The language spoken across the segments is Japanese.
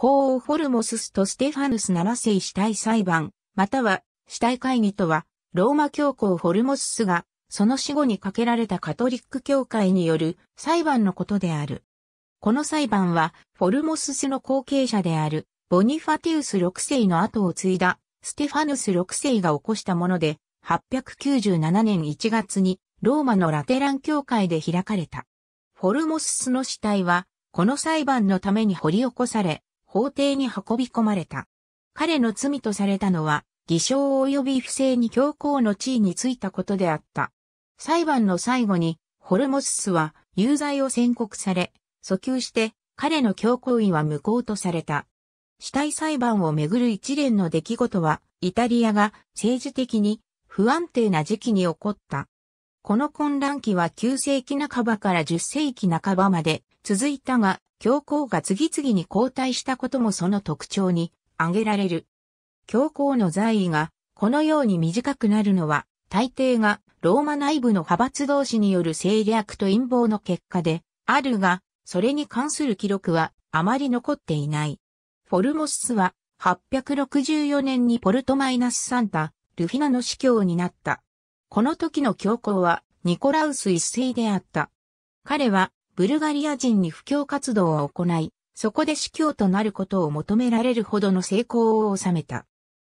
法王フォルモススとステファヌス7世死体裁判、または死体会議とは、ローマ教皇フォルモススが、その死後にかけられたカトリック教会による裁判のことである。この裁判は、フォルモススの後継者である、ボニファティウス6世の後を継いだ、ステファヌス6世が起こしたもので、897年1月に、ローマのラテラン教会で開かれた。フォルモススの死体は、この裁判のために掘り起こされ、法廷に運び込まれた。彼の罪とされたのは、偽証及び不正に教皇の地位についたことであった。裁判の最後に、ホルモススは有罪を宣告され、訴求して彼の教皇位は無効とされた。死体裁判をめぐる一連の出来事は、イタリアが政治的に不安定な時期に起こった。この混乱期は9世紀半ばから10世紀半ばまで続いたが、教皇が次々に交代したこともその特徴に挙げられる。教皇の在位がこのように短くなるのは大抵がローマ内部の派閥同士による政略と陰謀の結果であるが、それに関する記録はあまり残っていない。フォルモスは864年にポルトマイナスサンタ、ルフィナの司教になった。この時の教皇はニコラウス一世であった。彼はブルガリア人に布教活動を行い、そこで司教となることを求められるほどの成功を収めた。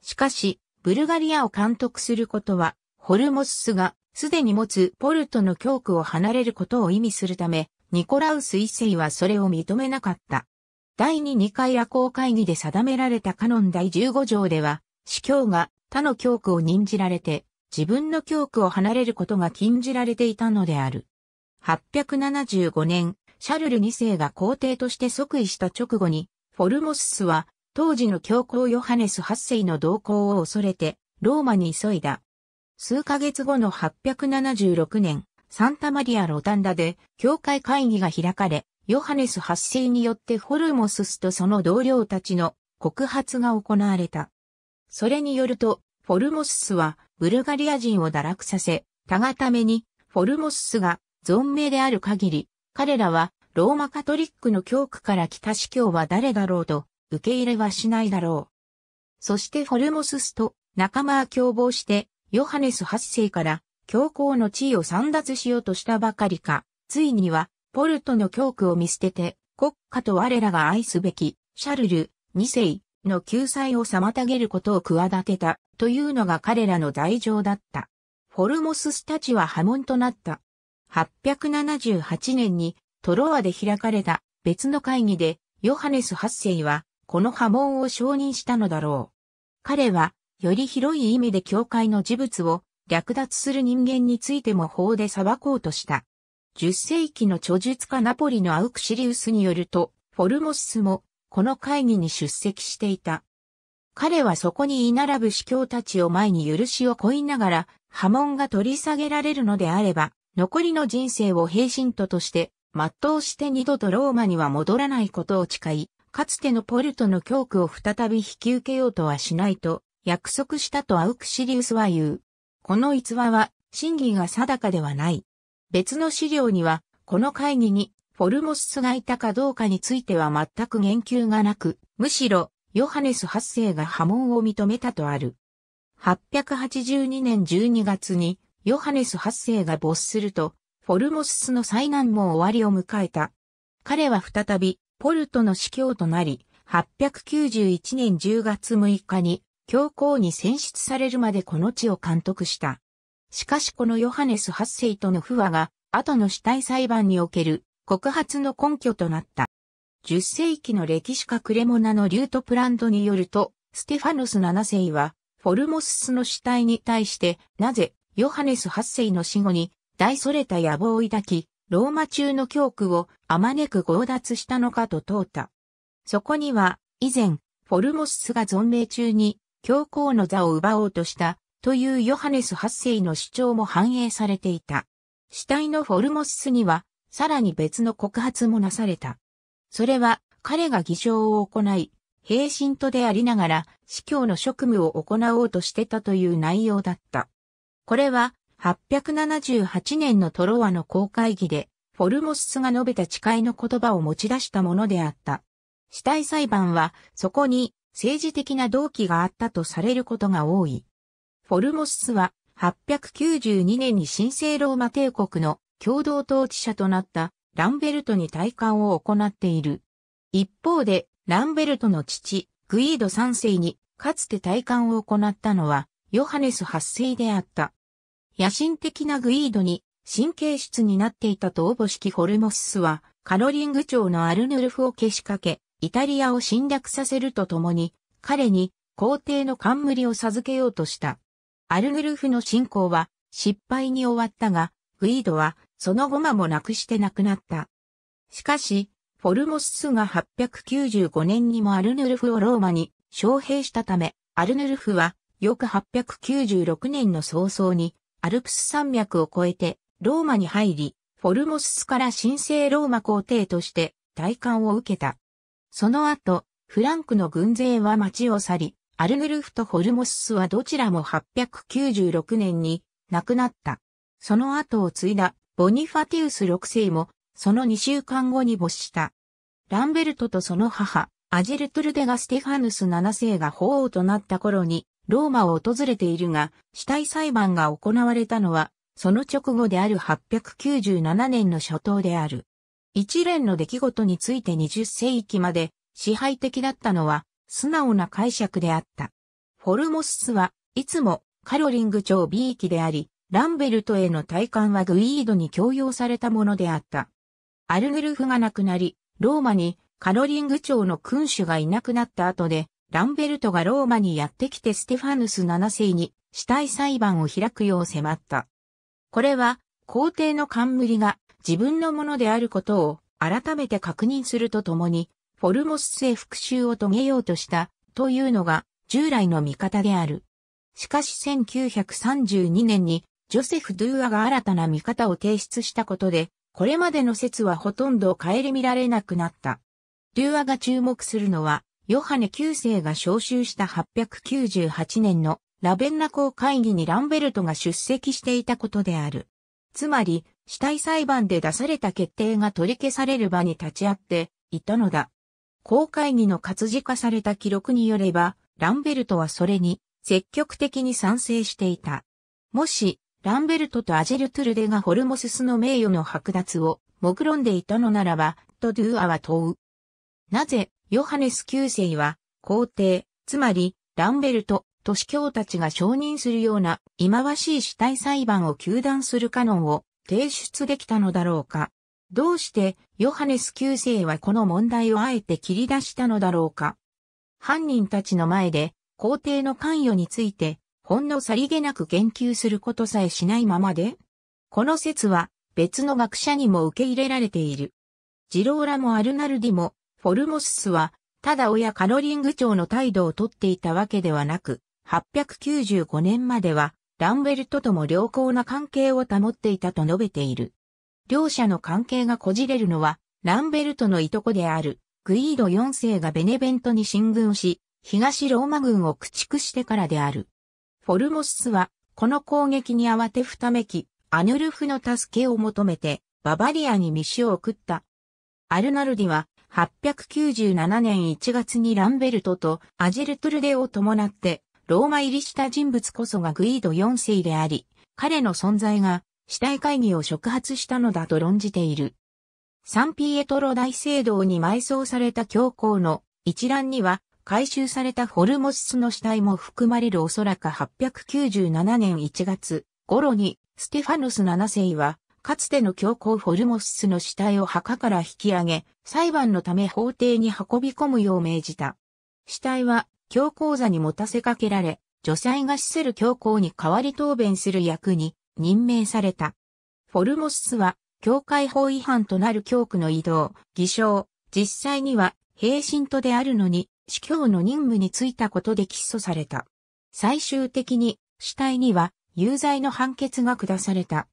しかし、ブルガリアを監督することは、ホルモススがすでに持つポルトの教区を離れることを意味するため、ニコラウス一世はそれを認めなかった。第22回夜行会議で定められたカノン第15条では、司教が他の教区を任じられて、自分の教区を離れることが禁じられていたのである。875年、シャルル2世が皇帝として即位した直後に、フォルモススは、当時の教皇ヨハネス8世の動向を恐れて、ローマに急いだ。数ヶ月後の876年、サンタマリア・ロタンダで、教会会議が開かれ、ヨハネス8世によってフォルモススとその同僚たちの告発が行われた。それによると、フォルモススは、ブルガリア人を堕落させ、たがために、フォルモススが存命である限り、彼らはローマカトリックの教区から来た司教は誰だろうと受け入れはしないだろう。そしてフォルモススと仲間は共謀してヨハネス8世から教皇の地位を散奪しようとしたばかりか、ついにはポルトの教区を見捨てて国家と我らが愛すべきシャルル2世の救済を妨げることを企てたというのが彼らの罪状だった。フォルモススたちは波紋となった。8 7 8年にトロワで開かれた別の会議でヨハネス8世はこの波紋を承認したのだろう。彼はより広い意味で教会の事物を略奪する人間についても法で裁こうとした。10世紀の著述家ナポリのアウクシリウスによると、フォルモスもこの会議に出席していた。彼はそこに居並ぶ司教たちを前に許しをこいながら波紋が取り下げられるのであれば、残りの人生を平身徒として、全うして二度とローマには戻らないことを誓い、かつてのポルトの教区を再び引き受けようとはしないと、約束したとアウクシリウスは言う。この逸話は、真偽が定かではない。別の資料には、この会議に、フォルモスがいたかどうかについては全く言及がなく、むしろ、ヨハネス8世が波紋を認めたとある。882年12月に、ヨハネス8世が没すると、フォルモススの災難も終わりを迎えた。彼は再び、ポルトの司教となり、891年10月6日に、教皇に選出されるまでこの地を監督した。しかしこのヨハネス8世との不和が、後の死体裁判における告発の根拠となった。10世紀の歴史家クレモナのリュートプランドによると、ステファノス7世は、フォルモススの死体に対して、なぜヨハネス8世の死後に大それた野望を抱き、ローマ中の教区をあまねく強奪したのかと問うた。そこには、以前、フォルモススが存命中に教皇の座を奪おうとしたというヨハネス8世の主張も反映されていた。死体のフォルモススには、さらに別の告発もなされた。それは、彼が偽証を行い、平身とでありながら、司教の職務を行おうとしてたという内容だった。これは878年のトロワの公会議で、フォルモススが述べた誓いの言葉を持ち出したものであった。死体裁判は、そこに政治的な動機があったとされることが多い。フォルモススは、892年に神聖ローマ帝国の共同統治者となったランベルトに対艦を行っている。一方で、ランベルトの父、グイード3世に、かつて対艦を行ったのは、ヨハネス8世であった。野心的なグイードに神経質になっていたとおぼしきホルモッスは、カロリング長のアルヌルフをけしかけ、イタリアを侵略させるとともに、彼に皇帝の冠を授けようとした。アルヌルフの侵攻は失敗に終わったが、グイードはその後間もなくして亡くなった。しかし、フォルモッスが895年にもアルヌルフをローマに招聘したため、アルヌルフは翌896年の早々に、アルプス山脈を越えて、ローマに入り、フォルモススから神聖ローマ皇帝として、大官を受けた。その後、フランクの軍勢は町を去り、アルヌルフとフォルモススはどちらも896年に亡くなった。その後を継いだボニファティウス6世もその2週間後に没した。ランベルトとその母、アジェルトルデガ・ステファヌス7世が法王となった頃にローマを訪れているが、死体裁判が行われたのは、その直後である897年の初頭である。一連の出来事について20世紀まで支配的だったのは素直な解釈であった。フォルモススはいつもカロリング朝 B 期であり、ランベルトへの体感はグイードに強要されたものであった。アルグルフが亡くなり、ローマにカロリング朝の君主がいなくなった後で、ランベルトがローマにやってきてステファヌス7世に死体裁判を開くよう迫った。これは皇帝の冠が自分のものであることを改めて確認するとともに、フォルモス製復讐を遂げようとしたというのが従来の見方である。しかし1932年にジョセフ・ドゥーアが新たな見方を提出したことで、これまでの説はほとんど顧みられなくなった。ドゥーアが注目するのは、ヨハネ9世が召集した898年のラベンナ公会議にランベルトが出席していたことである。つまり、死体裁判で出された決定が取り消される場に立ち会っていたのだ。公会議の活字化された記録によれば、ランベルトはそれに積極的に賛成していた。もし、ランベルトとアジェル・トゥルデがホルモススの名誉の剥奪を目論んでいたのならば、とドゥーアは問う。なぜ、ヨハネス9世は、皇帝、つまり、ランベルト、都市教たちが承認するような、忌まわしい死体裁判を求断するカノンを提出できたのだろうか。どうして、ヨハネス9世はこの問題をあえて切り出したのだろうか。犯人たちの前で、皇帝の関与について、ほんのさりげなく言及することさえしないままでこの説は別の学者にも受け入れられている。ジローラもアルナルディもフォルモススは、ただ親カロリング朝の態度をとっていたわけではなく、895年までは、ランベルトとも良好な関係を保っていたと述べている。両者の関係がこじれるのは、ランベルトのいとこである、グイード4世がベネベントに進軍し、東ローマ軍を駆逐してからである。フォルモススは、この攻撃に慌てふためき、アヌルフの助けを求めて、ババリアに飯を送った。アルナルディは、897年1月にランベルトとアジルトゥルデを伴ってローマ入りした人物こそがグイード4世であり、彼の存在が死体会議を触発したのだと論じている。サンピエトロ大聖堂に埋葬された教皇の一覧には回収されたホルモシスの死体も含まれるおそらく897年1月頃にステファノス7世はかつての教皇フォルモシスの死体を墓から引き上げ、裁判のため法廷に運び込むよう命じた。死体は教皇座に持たせかけられ、女性が死せる教皇に代わり答弁する役に任命された。フォルモシスは、教会法違反となる教区の移動、偽証、実際には、平身徒であるのに、司教の任務に就いたことで起訴された。最終的に、死体には、有罪の判決が下された。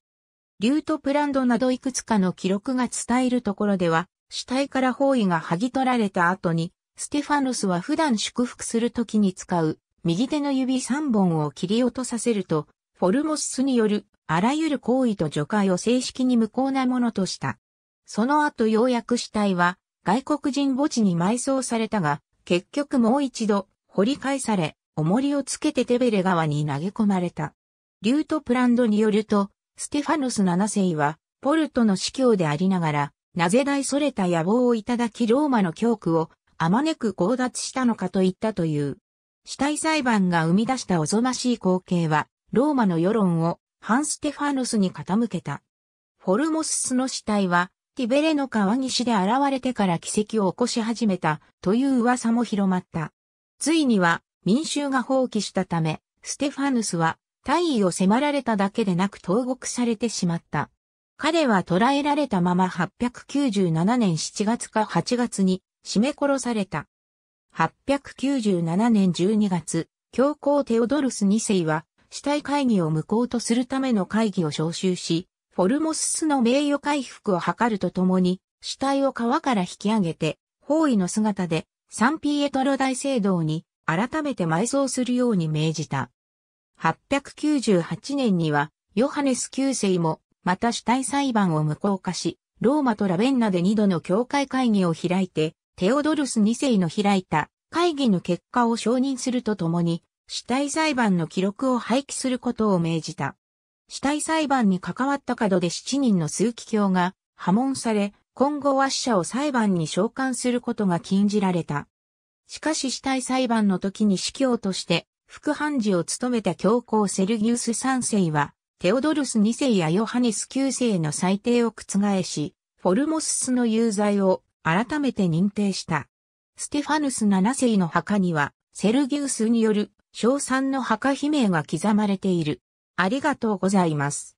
リュートプランドなどいくつかの記録が伝えるところでは、死体から包囲が剥ぎ取られた後に、ステファノスは普段祝福するときに使う、右手の指3本を切り落とさせると、フォルモススによる、あらゆる行為と除外を正式に無効なものとした。その後ようやく死体は、外国人墓地に埋葬されたが、結局もう一度、掘り返され、重りをつけてテベレ川に投げ込まれた。リュートプランドによると、ステファノス7世は、ポルトの司教でありながら、なぜ大それた野望をいただきローマの教区をあまねく強奪したのかと言ったという。死体裁判が生み出したおぞましい光景は、ローマの世論をハン・ステファノスに傾けた。フォルモススの死体は、ティベレの川岸で現れてから奇跡を起こし始めたという噂も広まった。ついには民衆が放棄したため、ステファヌスは退位を迫られただけでなく投獄されてしまった。彼は捕らえられたまま897年7月か8月に締め殺された。897年12月、教皇テオドルス2世は死体会議を無効とするための会議を招集し、フォルモススの名誉回復を図るとともに、死体を川から引き上げて、包囲の姿でサンピエトロ大聖堂に改めて埋葬するように命じた。898年には、ヨハネス9世も、また主体裁判を無効化し、ローマとラベンナで二度の教会会議を開いて、テオドルス2世の開いた会議の結果を承認するとともに、死体裁判の記録を廃棄することを命じた。死体裁判に関わった角で7人の数奇教が破門され、今後は死者を裁判に召喚することが禁じられた。しかし死体裁判の時に司教として副判事を務めた教皇セルギウス3世は、テオドルス2世やヨハネス9世の裁定を覆し、フォルモススの有罪を改めて認定した。ステファヌス7世の墓には、セルギウスによる称賛の墓碑鳴が刻まれている。ありがとうございます。